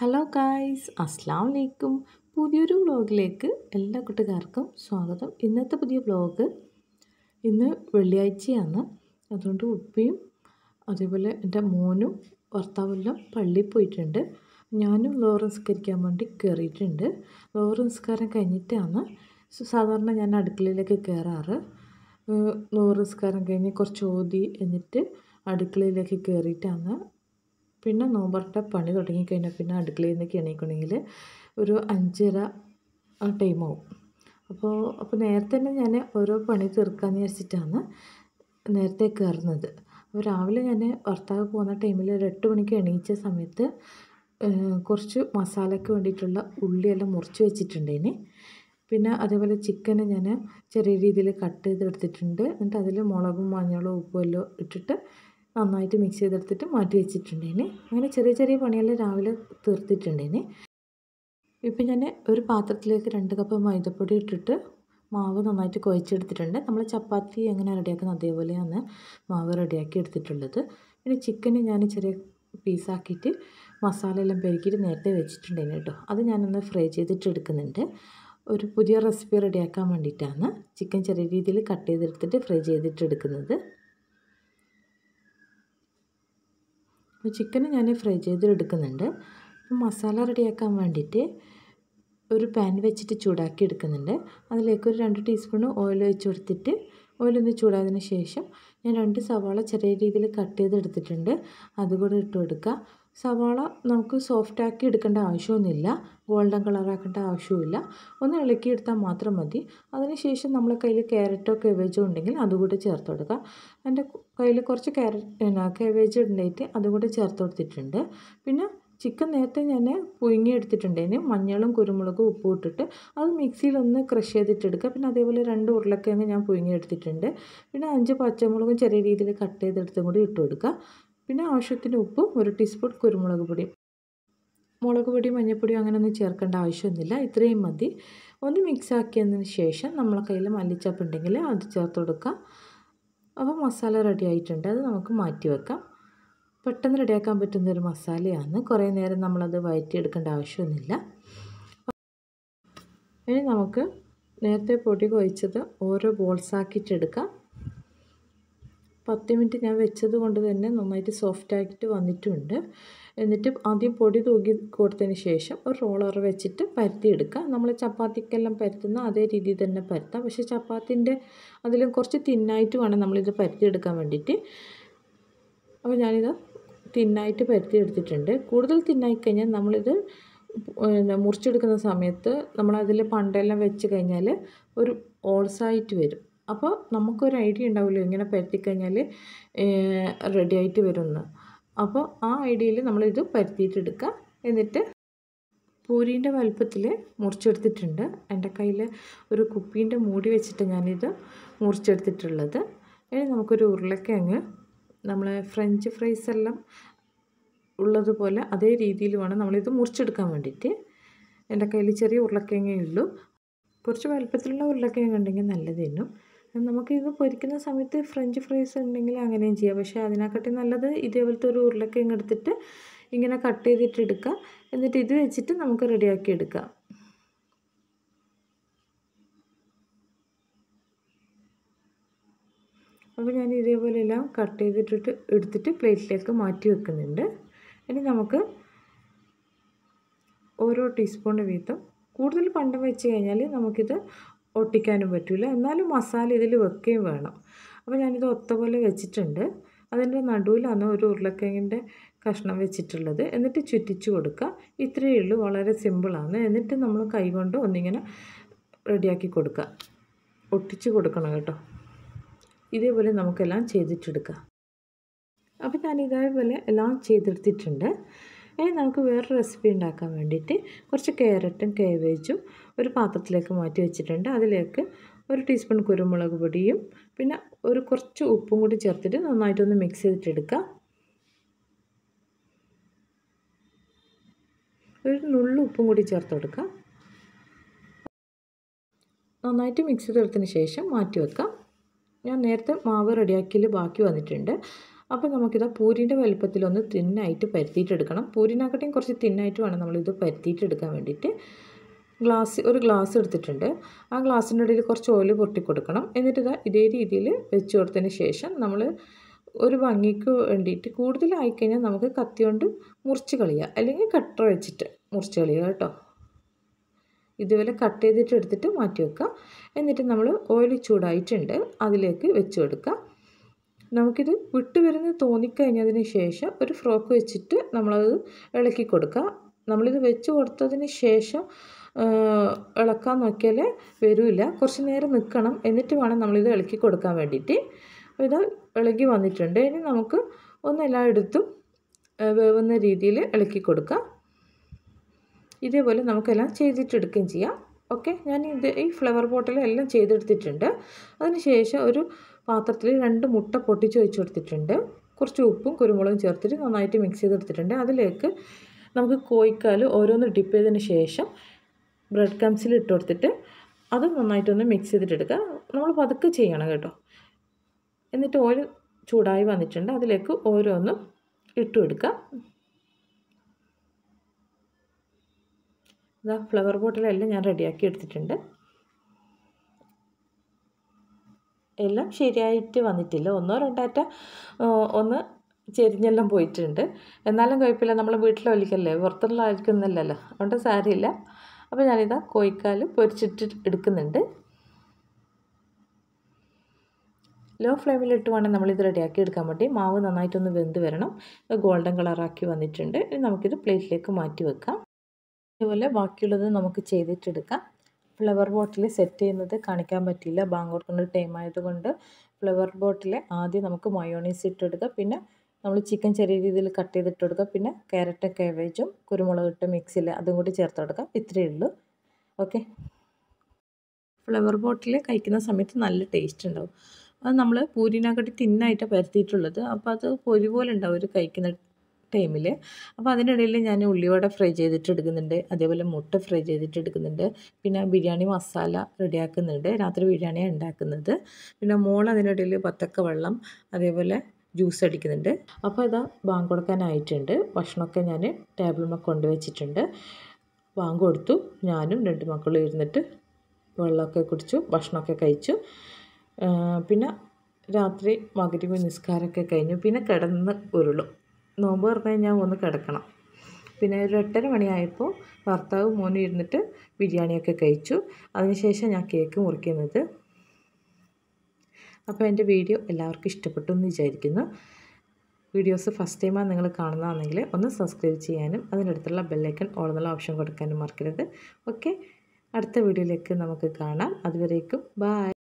hello guys അസ്സാം വലൈക്കും പുതിയൊരു വ്ലോഗിലേക്ക് എല്ലാ കൂട്ടുകാർക്കും സ്വാഗതം ഇന്നത്തെ പുതിയ വ്ലോഗ് ഇന്ന് വെള്ളിയാഴ്ചയാണ് അതുകൊണ്ട് ഉപ്പിയും അതേപോലെ എൻ്റെ മോനും ഭർത്താവെല്ലാം പള്ളിയിൽ പോയിട്ടുണ്ട് ഞാനും ലോറൻസ്കരിക്കാൻ വേണ്ടി കയറിയിട്ടുണ്ട് ലോറൻസ്കാരം കഴിഞ്ഞിട്ടാണ് സാധാരണ ഞാൻ അടുക്കളയിലേക്ക് കയറാറ് ലോറൻസ്കാരം കഴിഞ്ഞ് കുറച്ച് ഓതി എന്നിട്ട് അടുക്കളയിലേക്ക് കയറിയിട്ടാണ് പിന്നെ നോമ്പറട്ട പണി തുടങ്ങിക്കഴിഞ്ഞാൽ പിന്നെ അടുക്കളയിൽ നിന്നൊക്കെ എണീക്കണമെങ്കിൽ ഒരു അഞ്ചര ടൈമാവും അപ്പോൾ അപ്പോൾ നേരത്തെ തന്നെ ഞാൻ ഓരോ പണി തീർക്കാമെന്ന് വിചാരിച്ചിട്ടാണ് നേരത്തെ കയറുന്നത് അപ്പോൾ രാവിലെ ഞാൻ ഭർത്താവ് പോകുന്ന ടൈമിൽ ഒരു എട്ട് മണിക്ക് എണീച്ച സമയത്ത് കുറച്ച് മസാലയ്ക്ക് വേണ്ടിയിട്ടുള്ള ഉള്ളിയെല്ലാം മുറിച്ച് വെച്ചിട്ടുണ്ടേന് പിന്നെ അതേപോലെ ചിക്കന് ഞാൻ ചെറിയ രീതിയിൽ കട്ട് ചെയ്തെടുത്തിട്ടുണ്ട് എന്നിട്ട് അതിൽ മുളകും മഞ്ഞളും ഉപ്പും എല്ലാം ഇട്ടിട്ട് നന്നായിട്ട് മിക്സ് ചെയ്തെടുത്തിട്ട് മാറ്റി വെച്ചിട്ടുണ്ടേനെ അങ്ങനെ ചെറിയ ചെറിയ പണിയെല്ലാം രാവിലെ തീർത്തിട്ടുണ്ടേനെ ഇപ്പം ഞാൻ ഒരു പാത്രത്തിലേക്ക് രണ്ട് കപ്പ് മൈദപ്പൊടി ഇട്ടിട്ട് മാവ് നന്നായിട്ട് കുഴച്ചെടുത്തിട്ടുണ്ട് നമ്മൾ ചപ്പാത്തി എങ്ങനെ റെഡിയാക്കുന്ന അതേപോലെയാണ് മാവ് റെഡിയാക്കി എടുത്തിട്ടുള്ളത് പിന്നെ ചിക്കന് ഞാൻ ചെറിയ പീസാക്കിയിട്ട് മസാലയെല്ലാം പെരുക്കിയിട്ട് നേരത്തെ വെച്ചിട്ടുണ്ടായിരുന്നു കേട്ടോ അത് ഞാനൊന്ന് ഫ്രൈ ചെയ്തിട്ട് എടുക്കുന്നുണ്ട് ഒരു പുതിയ റെസിപ്പി റെഡിയാക്കാൻ വേണ്ടിയിട്ടാണ് ചിക്കൻ ചെറിയ രീതിയിൽ കട്ട് ചെയ്തെടുത്തിട്ട് ഫ്രൈ ചെയ്തിട്ട് എടുക്കുന്നത് ചിക്കൻ ഞാൻ ഫ്രൈ ചെയ്തെടുക്കുന്നുണ്ട് മസാല റെഡിയാക്കാൻ വേണ്ടിയിട്ട് ഒരു പാൻ വെച്ചിട്ട് ചൂടാക്കി എടുക്കുന്നുണ്ട് അതിലേക്ക് ഒരു രണ്ട് ടീസ്പൂൺ ഓയിൽ ഒഴിച്ച് കൊടുത്തിട്ട് ഓയിലൊന്ന് ചൂടായതിന് ശേഷം ഞാൻ രണ്ട് സവാള ചെറിയ രീതിയിൽ കട്ട് ചെയ്തെടുത്തിട്ടുണ്ട് അതുകൂടെ ഇട്ട് കൊടുക്കുക സവാള നമുക്ക് സോഫ്റ്റാക്കി എടുക്കേണ്ട ആവശ്യമൊന്നുമില്ല ഗോൾഡൻ കളറാക്കേണ്ട ആവശ്യമില്ല ഒന്ന് ഇളക്കിയെടുത്താൽ മാത്രം മതി അതിനുശേഷം നമ്മളെ കയ്യിൽ ക്യാരറ്റോ കെവേജോ ഉണ്ടെങ്കിൽ അതുകൂടെ ചേർത്ത് കൊടുക്കുക എൻ്റെ അതിൽ കുറച്ച് ക്യാരറ്റ് പിന്നെ കേബേജ് ഉണ്ടായിട്ട് ചേർത്ത് കൊടുത്തിട്ടുണ്ട് പിന്നെ ചിക്കൻ നേരത്തെ ഞാൻ പുഴുങ്ങി എടുത്തിട്ടുണ്ടായിരുന്നു മഞ്ഞളും കുരുമുളകും ഉപ്പും ഇട്ടിട്ട് അത് മിക്സിയിലൊന്ന് ക്രഷ് ചെയ്തിട്ടെടുക്കുക പിന്നെ അതേപോലെ രണ്ട് ഉരുളക്കിഴങ്ങ് ഞാൻ പുഴുങ്ങി എടുത്തിട്ടുണ്ട് പിന്നെ അഞ്ച് പച്ചമുളകും ചെറിയ രീതിയിൽ കട്ട് ചെയ്തെടുത്തും കൂടി ഇട്ട് കൊടുക്കുക പിന്നെ ആവശ്യത്തിന് ഉപ്പും ഒരു ടീസ്പൂൺ കുരുമുളക് പൊടിയും മുളക് പൊടി മഞ്ഞൾപ്പൊടിയോ അങ്ങനെയൊന്നും ചേർക്കേണ്ട ആവശ്യമൊന്നുമില്ല ഇത്രയും മതി ഒന്ന് മിക്സ് ആക്കിയതിന് ശേഷം നമ്മളെ കയ്യിൽ മല്ലിച്ചപ്പ് ഉണ്ടെങ്കിൽ അത് ചേർത്ത് കൊടുക്കുക അപ്പോൾ മസാല റെഡി ആയിട്ടുണ്ട് അത് നമുക്ക് മാറ്റി വെക്കാം പെട്ടെന്ന് റെഡിയാക്കാൻ പറ്റുന്ന ഒരു മസാലയാണ് കുറേ നേരം നമ്മളത് വയറ്റിയെടുക്കേണ്ട ആവശ്യമൊന്നുമില്ല ഇനി നമുക്ക് നേരത്തെ പൊടി കൊഴിച്ചത് ഓരോ ബോൾസാക്കിയിട്ടെടുക്കാം പത്ത് മിനിറ്റ് ഞാൻ വെച്ചത് കൊണ്ട് തന്നെ നന്നായിട്ട് സോഫ്റ്റായിട്ട് വന്നിട്ടുണ്ട് എന്നിട്ട് ആദ്യം പൊടി തൂക്കി കൊടുത്തതിന് ശേഷം ഒരു റോളർ വെച്ചിട്ട് പരത്തിയെടുക്കുക നമ്മൾ ചപ്പാത്തിക്കെല്ലാം പരത്തുന്ന അതേ രീതിയിൽ തന്നെ പരത്താം പക്ഷേ ചപ്പാത്തിൻ്റെ അതിലും കുറച്ച് തിന്നായിട്ട് വേണം നമ്മളിത് പരത്തിയെടുക്കാൻ വേണ്ടിയിട്ട് അപ്പോൾ ഞാനിത് തിന്നായിട്ട് പരത്തിയെടുത്തിട്ടുണ്ട് കൂടുതൽ തിന്നായി കഴിഞ്ഞാൽ നമ്മളിത് മുറിച്ചെടുക്കുന്ന സമയത്ത് നമ്മളതിൽ പണ്ടെല്ലാം വെച്ച് കഴിഞ്ഞാൽ ഒരു ഓൾസായിട്ട് വരും അപ്പോൾ നമുക്കൊരു ഐഡിയ ഉണ്ടാവുമല്ലോ ഇങ്ങനെ പരത്തിക്കഴിഞ്ഞാൽ റെഡി ആയിട്ട് വരുമെന്ന് അപ്പോൾ ആ ഐഡിയയിൽ നമ്മളിത് പരത്തിയിട്ടെടുക്കുക എന്നിട്ട് പൂരീൻ്റെ വലുപ്പത്തിൽ മുറിച്ചെടുത്തിട്ടുണ്ട് എൻ്റെ കയ്യിൽ ഒരു കുപ്പീൻ്റെ മൂടി വെച്ചിട്ട് ഞാനിത് മുറിച്ചെടുത്തിട്ടുള്ളത് ഇനി നമുക്കൊരു ഉരുളക്കിഴങ്ങ് നമ്മൾ ഫ്രഞ്ച് ഫ്രൈസ് എല്ലാം ഉള്ളതുപോലെ അതേ രീതിയിൽ വേണം നമ്മളിത് മുറിച്ചെടുക്കാൻ വേണ്ടിയിട്ട് എൻ്റെ കയ്യിൽ ചെറിയ ഉരുളക്കിഴങ്ങേ ഉള്ളൂ കുറച്ച് വലുപ്പത്തിലുള്ള ഉരുളക്കിഴങ്ങ് ഉണ്ടെങ്കിൽ നല്ലതായിരുന്നു നമുക്കിത് പൊരിക്കുന്ന സമയത്ത് ഫ്രഞ്ച് ഫ്രൈസ് ഉണ്ടെങ്കിൽ അങ്ങനെയും ചെയ്യാം പക്ഷേ അതിനെക്കാട്ടി നല്ലത് ഇതേപോലത്തെ ഒരു ഉരുളക്കിഴങ്ങ് എടുത്തിട്ട് ഇങ്ങനെ കട്ട് ചെയ്തിട്ട് എടുക്കുക എന്നിട്ട് ഇത് വെച്ചിട്ട് നമുക്ക് റെഡിയാക്കി എടുക്കാം അപ്പോൾ ഞാൻ ഇതേപോലെ എല്ലാം കട്ട് ചെയ്തിട്ടിട്ട് എടുത്തിട്ട് പ്ലേറ്റിലേക്ക് മാറ്റി വെക്കുന്നുണ്ട് ഇനി നമുക്ക് ഓരോ ടീസ്പൂൺ വീതം കൂടുതൽ പണ്ടം വെച്ച് കഴിഞ്ഞാൽ നമുക്കിത് ഒട്ടിക്കാനും പറ്റില്ല എന്നാലും മസാല ഇതിൽ വെക്കുകയും വേണം അപ്പോൾ ഞാനിത് ഒത്ത പോലെ വെച്ചിട്ടുണ്ട് അതിൻ്റെ നടുവിലാണ് ഒരു ഉരുളക്കിഴങ്ങിൻ്റെ കഷ്ണം വെച്ചിട്ടുള്ളത് എന്നിട്ട് ചുറ്റിച്ച് കൊടുക്കുക ഇത്രയേ ഉള്ളൂ വളരെ സിമ്പിളാണ് എന്നിട്ട് നമ്മൾ കൈകൊണ്ട് ഒന്നിങ്ങനെ റെഡിയാക്കി കൊടുക്കുക ഒട്ടിച്ച് കൊടുക്കണം കേട്ടോ ഇതേപോലെ നമുക്കെല്ലാം ചെയ്തിട്ടെടുക്കാം അപ്പോൾ ഞാൻ ഇതേപോലെ എല്ലാം ചെയ്തെടുത്തിട്ടുണ്ട് ഇനി നമുക്ക് വേറെ റെസിപ്പി ഉണ്ടാക്കാൻ വേണ്ടിയിട്ട് കുറച്ച് ക്യാരറ്റും കേവേജും ഒരു പാത്രത്തിലേക്ക് മാറ്റി വെച്ചിട്ടുണ്ട് അതിലേക്ക് ഒരു ടീസ്പൂൺ കുരുമുളക് പൊടിയും പിന്നെ ഒരു കുറച്ച് ഉപ്പും കൂടി ചേർത്തിട്ട് നന്നായിട്ടൊന്ന് മിക്സ് ചെയ്തിട്ടെടുക്കുക ഒരു നുള്ളു ഉപ്പും കൂടി ചേർത്ത് കൊടുക്കുക നന്നായിട്ട് മിക്സ് ചെയ്തെടുത്തതിന് ശേഷം മാറ്റി വെക്കാം ഞാൻ നേരത്തെ മാവ് റെഡിയാക്കിയിൽ ബാക്കി വന്നിട്ടുണ്ട് അപ്പോൾ നമുക്കിത് പൂരിൻ്റെ വലുപ്പത്തിലൊന്ന് തിന്നായിട്ട് പരത്തിയിട്ടെടുക്കണം പൂരിനാക്കട്ടെയും കുറച്ച് തിന്നായിട്ട് വേണം നമ്മളിത് പരത്തിയിട്ടെടുക്കാൻ വേണ്ടിയിട്ട് ഗ്ലാസ് ഒരു ഗ്ലാസ് എടുത്തിട്ടുണ്ട് ആ ഗ്ലാസ്സിൻ്റെ ഇടയിൽ കുറച്ച് ഓയിൽ പൊട്ടി കൊടുക്കണം എന്നിട്ട് ഇതാ ഇതേ രീതിയിൽ വെച്ച് കൊടുത്തതിന് ശേഷം നമ്മൾ ഒരു ഭംഗിക്ക് വേണ്ടിയിട്ട് കൂടുതലായി കഴിഞ്ഞാൽ നമുക്ക് കത്തി കൊണ്ട് മുറിച്ച് കളിയാം അല്ലെങ്കിൽ കട്ടർ വെച്ചിട്ട് മുറിച്ച് കളിയുക കേട്ടോ ഇതുപോലെ കട്ട് ചെയ്തിട്ട് എടുത്തിട്ട് മാറ്റി വെക്കുക എന്നിട്ട് നമ്മൾ ഓയിൽ ചൂടായിട്ടുണ്ട് അതിലേക്ക് വെച്ച് കൊടുക്കുക നമുക്കിത് വിട്ടുവരുന്നത് തോന്നിക്കഴിഞ്ഞതിന് ശേഷം ഒരു ഫ്രോക്ക് വെച്ചിട്ട് നമ്മളത് ഇളക്കി കൊടുക്കുക നമ്മളിത് വെച്ച് കൊടുത്തതിന് ശേഷം ഇളക്കാൻ നോക്കിയാൽ വരില്ല കുറച്ച് നേരം നിൽക്കണം എന്നിട്ട് വേണം നമ്മളിത് ഇളക്കി കൊടുക്കാൻ വേണ്ടിയിട്ട് ഇത് ഇളകി വന്നിട്ടുണ്ട് ഇനി നമുക്ക് ഒന്ന് എല്ലായിടത്തും വേവുന്ന രീതിയിൽ ഇളക്കി കൊടുക്കാം ഇതേപോലെ നമുക്കെല്ലാം ചെയ്തിട്ടെടുക്കുകയും ചെയ്യാം ഓക്കെ ഞാൻ ഇത് ഈ ഫ്ലവർ ബോട്ടിലെല്ലാം ചെയ്തെടുത്തിട്ടുണ്ട് അതിനുശേഷം ഒരു പാത്രത്തിൽ രണ്ട് മുട്ട പൊട്ടിച്ച് വെച്ച് കൊടുത്തിട്ടുണ്ട് കുറച്ച് ഉപ്പും കുരുമുളകും ചേർത്തിട്ട് നന്നായിട്ട് മിക്സ് ചെയ്തെടുത്തിട്ടുണ്ട് അതിലേക്ക് നമുക്ക് കോഴിക്കാൽ ഓരോന്ന് ഡിപ്പ് ചെയ്തതിന് ശേഷം ബ്രെഡ് ക്രംസിൽ ഇട്ട് കൊടുത്തിട്ട് അത് നന്നായിട്ടൊന്ന് മിക്സ് ചെയ്തിട്ടെടുക്കുക നമ്മൾ പതുക്കെ ചെയ്യണം കേട്ടോ എന്നിട്ട് ഓയിൽ ചൂടായി വന്നിട്ടുണ്ട് അതിലേക്ക് ഓരോന്നും ഇട്ടു എടുക്കുക ഇതാ ഫ്ലവർ ബോട്ടിലെല്ലാം ഞാൻ റെഡിയാക്കി എടുത്തിട്ടുണ്ട് എല്ലാം ശരിയായിട്ട് വന്നിട്ടില്ല ഒന്നോ രണ്ടാറ്റ ഒന്ന് ചെരിഞ്ഞെല്ലാം പോയിട്ടുണ്ട് എന്നാലും കുഴപ്പമില്ല നമ്മൾ വീട്ടിലൊലിക്കല്ലേ പുറത്തുള്ള ആയിരിക്കുന്നല്ലോ അതുകൊണ്ട് സാരമില്ല അപ്പോൾ ഞാനിതാ കോഴിക്കാൽ പൊരിച്ചിട്ട് എടുക്കുന്നുണ്ട് ലോ ഫ്ലെയിമിലിട്ട് വേണം നമ്മളിത് റെഡിയാക്കി എടുക്കാൻ വേണ്ടി മാവ് നന്നായിട്ടൊന്ന് വെന്ത് വരണം ഗോൾഡൻ കളറാക്കി വന്നിട്ടുണ്ട് ഇനി നമുക്കിത് പ്ലേറ്റിലേക്ക് മാറ്റി വെക്കാം ഇതുപോലെ ബാക്കിയുള്ളത് നമുക്ക് ചെയ്തിട്ടെടുക്കാം ഫ്ലവർ ബോട്ടിൽ സെറ്റ് ചെയ്യുന്നത് കാണിക്കാൻ പറ്റിയില്ല ബാങ്കോട്ട് കൊടുക്കുന്ന ടൈം ആയതുകൊണ്ട് ഫ്ലവർ ബോട്ടിൽ ആദ്യം നമുക്ക് മയോണീസ് ഇട്ടെടുക്കാം പിന്നെ നമ്മൾ ചിക്കൻ ചെറിയ രീതിയിൽ കട്ട് ചെയ്തിട്ട് കൊടുക്കുക പിന്നെ ക്യാരറ്റും കാബേജും കുരുമുളക് ഇട്ട് അതും കൂടി ചേർത്ത് കൊടുക്കുക ഇത്രയേ ഉള്ളൂ ഓക്കെ ഫ്ലവർ ബോട്ടിൽ കഴിക്കുന്ന സമയത്ത് നല്ല ടേസ്റ്റ് ഉണ്ടാവും അത് നമ്മൾ പൂരിനാക്കട്ടി തിന്നായിട്ടാണ് പരത്തിയിട്ടുള്ളത് അപ്പോൾ അത് പൊരി പോലെ ഉണ്ടാവും ഒരു കഴിക്കുന്ന ടൈമിൽ അപ്പോൾ അതിനിടയിൽ ഞാൻ ഉള്ളിവട ഫ്രൈ ചെയ്തിട്ട് എടുക്കുന്നുണ്ട് അതേപോലെ മുട്ട ഫ്രൈ ചെയ്തിട്ട് എടുക്കുന്നുണ്ട് പിന്നെ ബിരിയാണി മസാല റെഡിയാക്കുന്നുണ്ട് രാത്രി ബിരിയാണിയാണ് ഉണ്ടാക്കുന്നത് പിന്നെ മോൾ അതിനിടയിൽ പത്തക്ക വെള്ളം അതേപോലെ ജ്യൂസ് അടിക്കുന്നുണ്ട് അപ്പോൾ ഇതാ ബാങ്ക് കൊടുക്കാനായിട്ടുണ്ട് ഭക്ഷണമൊക്കെ ഞാൻ ടേബിളിൽ കൊണ്ടുവച്ചിട്ടുണ്ട് ബാങ്ക് കൊടുത്തു ഞാനും രണ്ട് മക്കളും ഇരുന്നിട്ട് വെള്ളമൊക്കെ കുടിച്ചു ഭക്ഷണമൊക്കെ കഴിച്ചു പിന്നെ രാത്രി മകരിവ് നിസ്കാരമൊക്കെ കഴിഞ്ഞു പിന്നെ കിടന്ന് ഉരുളു നോമ്പ് പറഞ്ഞു കഴിഞ്ഞാൽ ഒന്ന് കിടക്കണം പിന്നെ ഒരു എട്ടര മണിയായപ്പോൾ ഭർത്താവ് മോനും ഇരുന്നിട്ട് ബിരിയാണിയൊക്കെ കഴിച്ചു അതിനുശേഷം ഞാൻ കേക്ക് മുറിക്കുന്നത് അപ്പോൾ എൻ്റെ വീഡിയോ എല്ലാവർക്കും ഇഷ്ടപ്പെട്ടു എന്ന് വിചാരിക്കുന്നു വീഡിയോസ് ഫസ്റ്റ് ടൈമാണ് നിങ്ങൾ കാണുന്നതാണെങ്കിൽ ഒന്ന് സബ്സ്ക്രൈബ് ചെയ്യാനും അതിനടുത്തുള്ള ബെല്ലൈക്കൺ എന്നുള്ള ഓപ്ഷൻ കൊടുക്കാനും മറക്കരുത് ഓക്കെ അടുത്ത വീഡിയോയിലേക്ക് നമുക്ക് കാണാം അതുവരേക്കും ബായ്